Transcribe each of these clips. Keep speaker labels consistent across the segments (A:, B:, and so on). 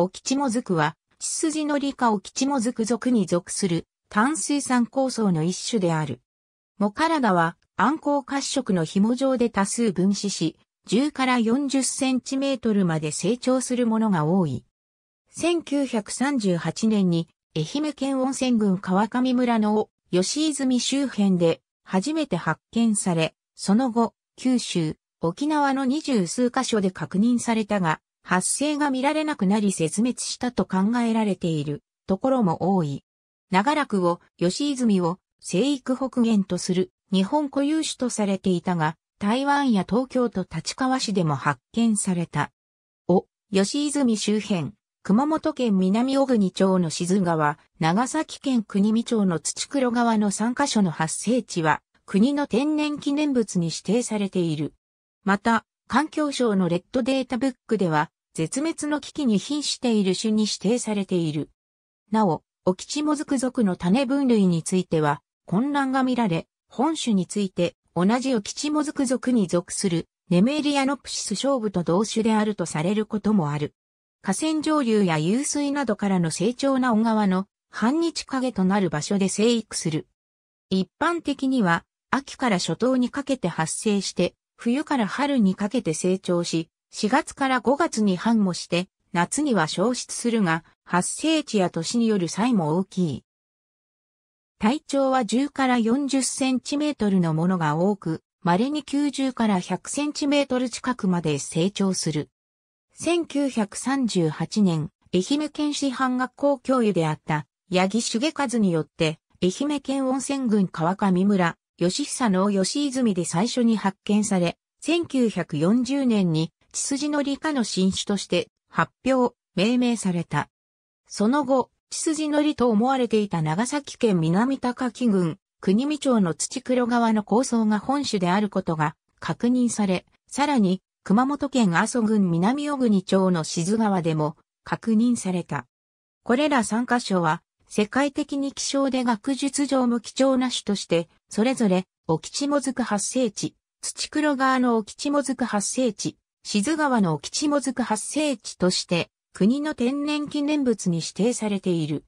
A: 沖地もずくは、血筋の理科沖地もずく属に属する炭水産酵素の一種である。モカラがは暗光褐色の紐状で多数分子し、10から40センチメートルまで成長するものが多い。1938年に愛媛県温泉郡川上村の吉泉周辺で初めて発見され、その後、九州、沖縄の二十数カ所で確認されたが、発生が見られなくなり絶滅したと考えられているところも多い。長らくを、吉泉を、生育北限とする日本固有種とされていたが、台湾や東京都立川市でも発見された。お、吉泉周辺、熊本県南小国町の静川、長崎県国見町の土黒川の3カ所の発生地は、国の天然記念物に指定されている。また、環境省のレッドデータブックでは、絶滅の危機に瀕している種に指定されている。なお、オキチモズク属の種分類については、混乱が見られ、本種について、同じオキチモズク属に属する、ネメリアノプシス勝負と同種であるとされることもある。河川上流や湧水などからの成長な小川の半日影となる場所で生育する。一般的には秋から初冬にかけて発生して冬から春にかけて成長し4月から5月に繁茂して、夏には消失するが、発生地や年による際も大きい。体長は10から40センチメートルのものが多く、稀に90から100センチメートル近くまで成長する。1938年、愛媛県市販学校教諭であった八木重和によって、愛媛県温泉郡川上村、吉久の吉泉で最初に発見され、1940年に道筋の理科の新種として発表、命名された。その後、血筋のりと思われていた長崎県南高木郡、国見町の土黒川の構想が本種であることが確認され、さらに、熊本県阿蘇郡南小国町の静川でも確認された。これら3カ所は、世界的に気象で学術上も貴重な種として、それぞれ、沖地もずく発生地、土黒川の沖地もずく発生地、志津川の基地もずく発生地として、国の天然記念物に指定されている。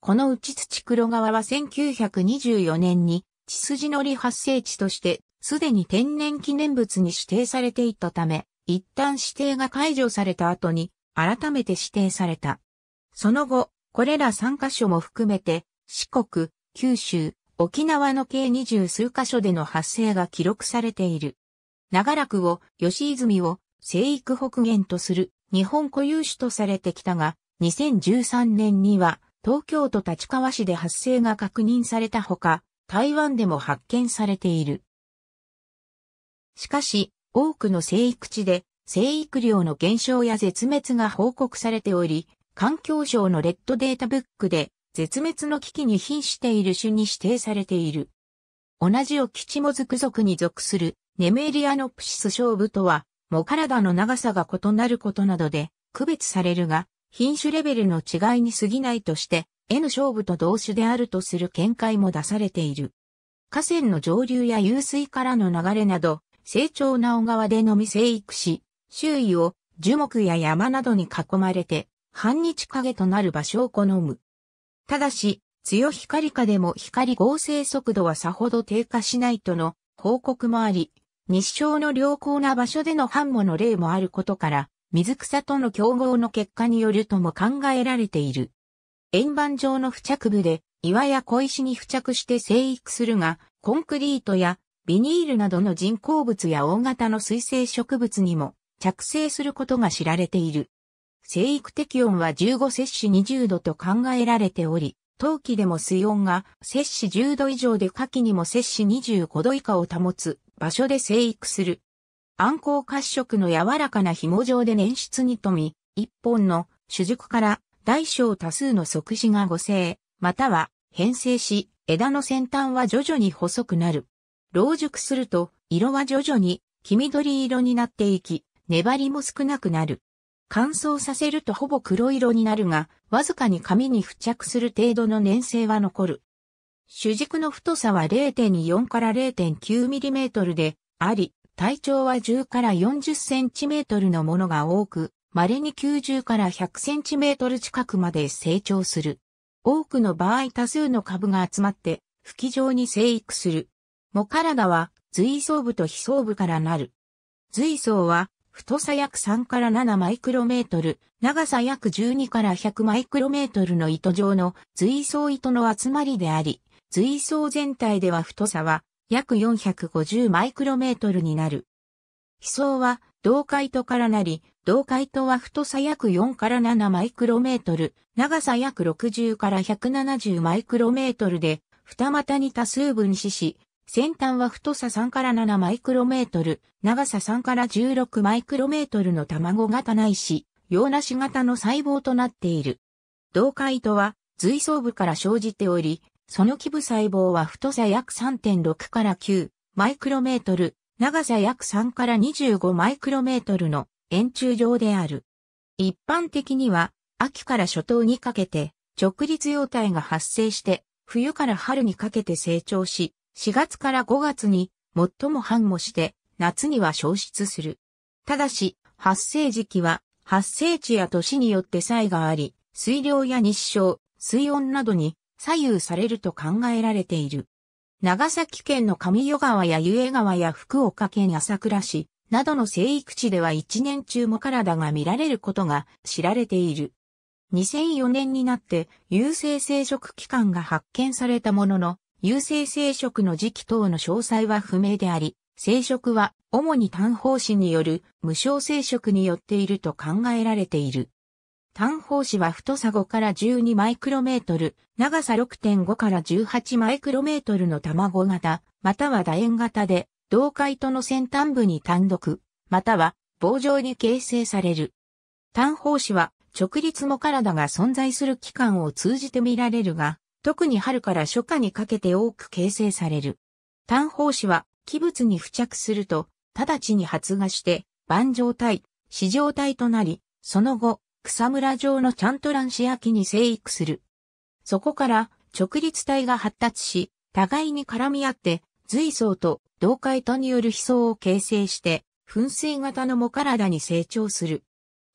A: このうち土黒川は1924年に、地筋のり発生地として、すでに天然記念物に指定されていたため、一旦指定が解除された後に、改めて指定された。その後、これら3カ所も含めて、四国、九州、沖縄の計二十数カ所での発生が記録されている。長らくを、吉泉を、生育北限とする日本固有種とされてきたが、2013年には東京都立川市で発生が確認されたほか、台湾でも発見されている。しかし、多くの生育地で生育量の減少や絶滅が報告されており、環境省のレッドデータブックで絶滅の危機に瀕している種に指定されている。同じオキチモズク族に属するネメリアノプシス勝負とはも体の長さが異なることなどで区別されるが、品種レベルの違いに過ぎないとして、N 勝負と同種であるとする見解も出されている。河川の上流や湧水からの流れなど、成長な小川でのみ生育し、周囲を樹木や山などに囲まれて、半日影となる場所を好む。ただし、強光下でも光合成速度はさほど低下しないとの報告もあり、日照の良好な場所での繁茂の例もあることから、水草との競合の結果によるとも考えられている。円盤状の付着部で、岩や小石に付着して生育するが、コンクリートやビニールなどの人工物や大型の水生植物にも着生することが知られている。生育適温は15摂氏20度と考えられており、冬季でも水温が摂氏10度以上で夏季にも摂氏25度以下を保つ場所で生育する。暗黒褐色の柔らかな紐状で捻出に富み、一本の主軸から大小多数の即死が誤生、または変性し、枝の先端は徐々に細くなる。老熟すると、色は徐々に黄緑色になっていき、粘りも少なくなる。乾燥させるとほぼ黒色になるが、わずかに紙に付着する程度の粘性は残る。主軸の太さは0.4から0.9ミリメートルであり、体長は10から40センチメートルのものが多く、稀に90から100センチメートル近くまで成長する。多くの場合多数の株が集まって、吹き状に生育する。モカラダは、随層部と非層部からなる。随層は、太さ約3から7マイクロメートル、長さ約12から100マイクロメートルの糸状の随層糸の集まりであり、随層全体では太さは約450マイクロメートルになる。飛層は同階とからなり、同階とは太さ約4から7マイクロメートル、長さ約60から170マイクロメートルで、二股に多数分子し、先端は太さ3から7マイクロメートル、長さ3から16マイクロメートルの卵型ないし、洋梨型の細胞となっている。同階とは、随層部から生じており、その基部細胞は太さ約3.6から9マイクロメートル、長さ約3から25マイクロメートルの円柱状である。一般的には秋から初冬にかけて直立様体が発生して冬から春にかけて成長し4月から5月に最も繁茂して夏には消失する。ただし発生時期は発生地や年によって差異があり水量や日照、水温などに左右されると考えられている。長崎県の上与川や湯江川や福岡県朝倉市などの生育地では一年中も体が見られることが知られている。2004年になって有性生殖器官が発見されたものの、有性生殖の時期等の詳細は不明であり、生殖は主に単方子による無償生殖によっていると考えられている。単方子は太さ5から12マイクロメートル、長さ6.5から18マイクロメートルの卵型、または楕円型で、同解との先端部に単独、または棒状に形成される。単方子は直立も体が存在する期間を通じて見られるが、特に春から初夏にかけて多く形成される。単方子は器物に付着すると、直ちに発芽して、万状体、糸状体となり、その後、草むら上のチャントランシア紀に生育する。そこから直立体が発達し、互いに絡み合って、随層と同海とによる悲層を形成して、噴水型の藻体に成長する。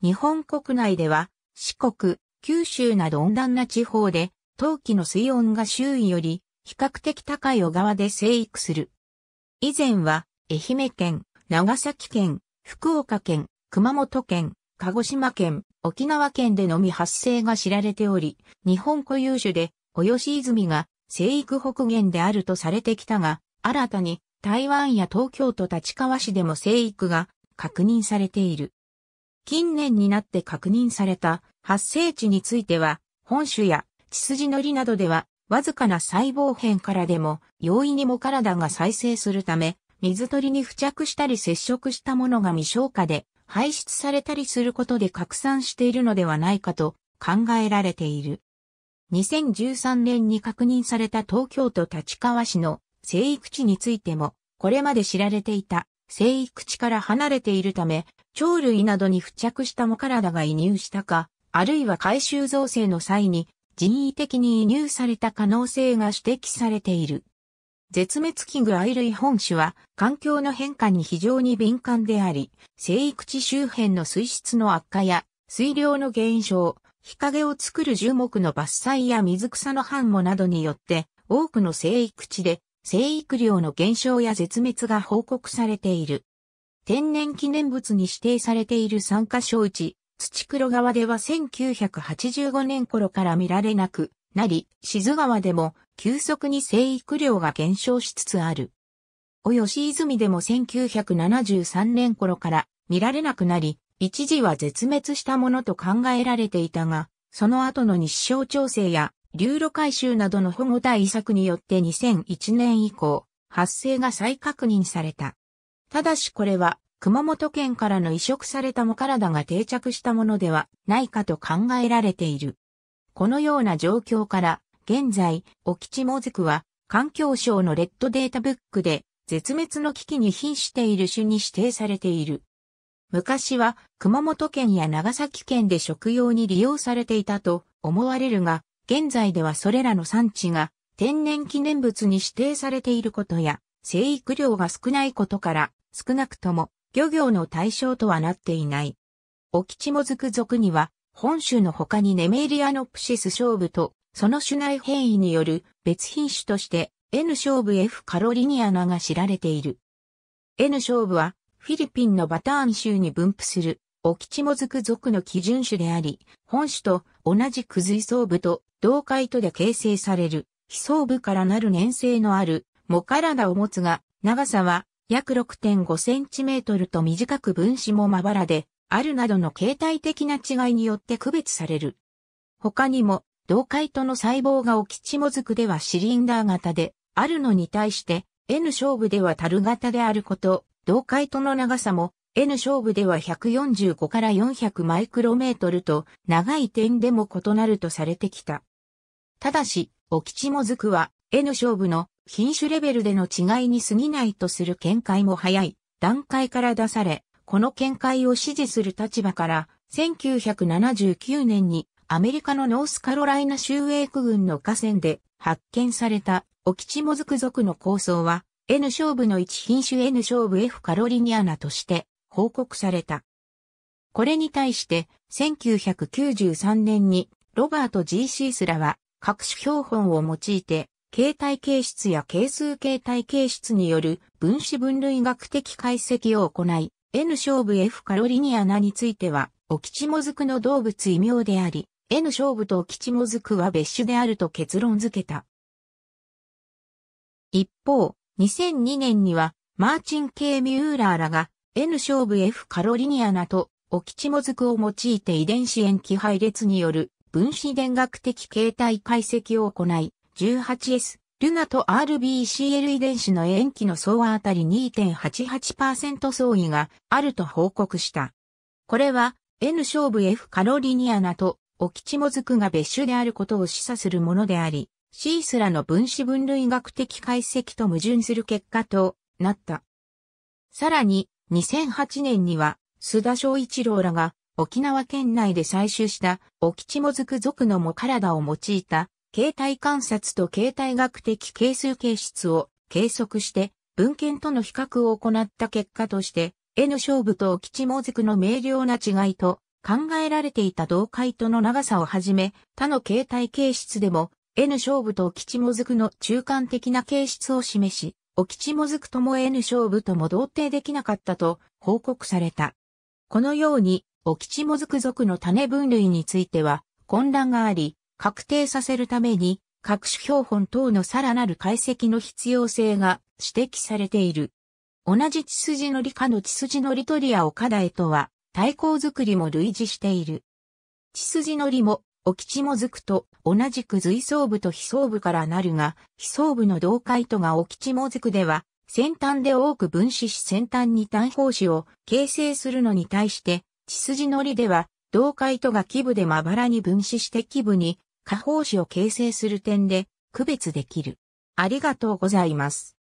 A: 日本国内では、四国、九州など温暖な地方で、冬季の水温が周囲より比較的高い小川で生育する。以前は、愛媛県、長崎県、福岡県、熊本県、鹿児島県、沖縄県でのみ発生が知られており、日本固有種で、およし泉が生育北限であるとされてきたが、新たに台湾や東京都立川市でも生育が確認されている。近年になって確認された発生地については、本種や血筋のりなどでは、わずかな細胞片からでも容易にも体が再生するため、水鳥に付着したり接触したものが未消化で排出されたりすることで拡散しているのではないかと考えられている。2013年に確認された東京都立川市の生育地についても、これまで知られていた生育地から離れているため、鳥類などに付着したも体が移入したか、あるいは回収造成の際に人為的に移入された可能性が指摘されている。絶滅危惧愛類本種は環境の変化に非常に敏感であり、生育地周辺の水質の悪化や水量の減少、日陰を作る樹木の伐採や水草の繁茂などによって多くの生育地で生育量の減少や絶滅が報告されている。天然記念物に指定されている3カ所うち、土黒川では1985年頃から見られなく、なり、静川でも急速に生育量が減少しつつある。およし泉でも1973年頃から見られなくなり、一時は絶滅したものと考えられていたが、その後の日照調整や流路回収などの保護対策によって2001年以降、発生が再確認された。ただしこれは熊本県からの移植されたモカラダが定着したものではないかと考えられている。このような状況から、現在、オキチモズクは、環境省のレッドデータブックで、絶滅の危機に瀕している種に指定されている。昔は熊本県や長崎県で食用に利用されていたと思われるが、現在ではそれらの産地が天然記念物に指定されていることや、生育量が少ないことから、少なくとも漁業の対象とはなっていない。オキチモズク族には本種の他にネメリアノプシス勝負と、その種内変異による別品種として N 勝負 F カロリニアナが知られている。N 勝負はフィリピンのバターン州に分布するオキチモズク属の基準種であり、本種と同じクイソ層部と同解とで形成される、非層部からなる粘性のある、モカラダを持つが、長さは約6.5センチメートルと短く分子もまばらで、あるなどの形態的な違いによって区別される。他にも、同階との細胞がオキチモズクではシリンダー型で、あるのに対して、N 勝負では樽型であること、同階との長さも、N 勝負では145から400マイクロメートルと、長い点でも異なるとされてきた。ただし、オキチモズクは、N 勝負の品種レベルでの違いに過ぎないとする見解も早い段階から出され、この見解を支持する立場から、1979年にアメリカのノースカロライナ州エ区クの河川で発見されたオキチモズク族の構想は N 勝負の一品種 N 勝負 F カロリニアナとして報告された。これに対して1993年にロバート G.C. スらは各種標本を用いて形態形質や係数形態形質による分子分類学的解析を行い N 勝負 F カロリニアナについては、オキチモズクの動物異名であり、N 勝負とオキチモズクは別種であると結論付けた。一方、2002年には、マーチン・ K・ ミューラーらが、N 勝負 F カロリニアナとオキチモズクを用いて遺伝子塩基配列による分子電学的形態解析を行い、18S ルナと RBCL 遺伝子の塩基の総あたり2.88%相違があると報告した。これは N 勝負 F カロリニアナとオキチモズクが別種であることを示唆するものであり、シースラの分子分類学的解析と矛盾する結果となった。さらに、2008年には、須田翔一郎らが沖縄県内で採取したオキチモズク族のも体を用いた形態観察と形態学的係数形質を計測して文献との比較を行った結果として、N 勝負と吉もずくの明瞭な違いと考えられていた同回との長さをはじめ、他の形態形質でも N 勝負と吉もずくの中間的な形質を示し、お吉もずくとも N 勝負とも同定できなかったと報告された。このように、お吉もずく族の種分類については混乱があり、確定させるために、各種標本等のさらなる解析の必要性が指摘されている。同じ血筋の理科の血筋のリトリア岡田へとは、対抗づくりも類似している。血筋のりも、沖地もづくと同じく随層部と非層部からなるが、非層部の同解とが沖地もづくでは、先端で多く分子し先端に単方子を形成するのに対して、血筋のりでは、同解とが基部でまばらに分子して基部に下方詞を形成する点で区別できる。ありがとうございます。